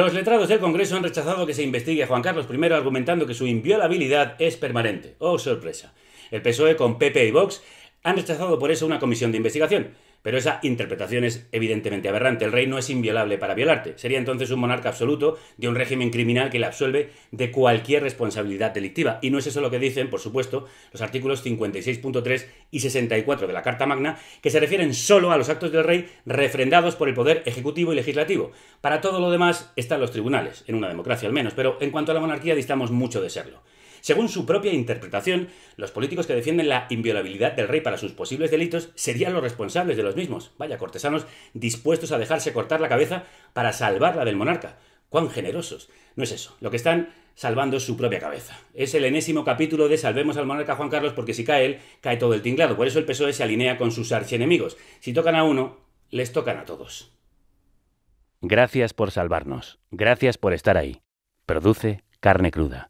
Los letrados del Congreso han rechazado que se investigue a Juan Carlos I argumentando que su inviolabilidad es permanente. ¡Oh, sorpresa! El PSOE con PP y Vox han rechazado por eso una comisión de investigación. Pero esa interpretación es evidentemente aberrante. El rey no es inviolable para violarte. Sería entonces un monarca absoluto de un régimen criminal que le absuelve de cualquier responsabilidad delictiva. Y no es eso lo que dicen, por supuesto, los artículos 56.3 y 64 de la Carta Magna, que se refieren solo a los actos del rey refrendados por el poder ejecutivo y legislativo. Para todo lo demás están los tribunales, en una democracia al menos, pero en cuanto a la monarquía distamos mucho de serlo. Según su propia interpretación, los políticos que defienden la inviolabilidad del rey para sus posibles delitos serían los responsables de los mismos, vaya cortesanos dispuestos a dejarse cortar la cabeza para salvarla del monarca. ¡Cuán generosos! No es eso, lo que están salvando es su propia cabeza. Es el enésimo capítulo de Salvemos al monarca Juan Carlos porque si cae él, cae todo el tinglado. Por eso el PSOE se alinea con sus archienemigos. Si tocan a uno, les tocan a todos. Gracias por salvarnos. Gracias por estar ahí. Produce carne cruda.